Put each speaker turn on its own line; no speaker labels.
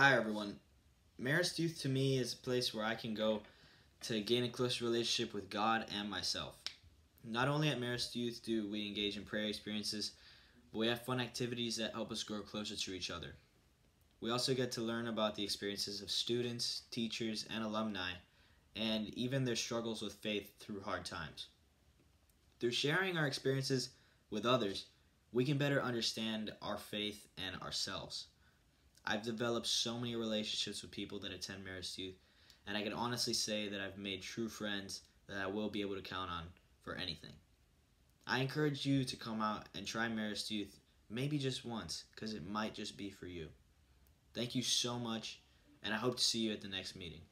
Hi, everyone. Marist Youth to me is a place where I can go to gain a closer relationship with God and myself. Not only at Marist Youth do we engage in prayer experiences, but we have fun activities that help us grow closer to each other. We also get to learn about the experiences of students, teachers, and alumni, and even their struggles with faith through hard times. Through sharing our experiences with others, we can better understand our faith and ourselves. I've developed so many relationships with people that attend Marist Youth, and I can honestly say that I've made true friends that I will be able to count on for anything. I encourage you to come out and try Marist Youth maybe just once, because it might just be for you. Thank you so much, and I hope to see you at the next meeting.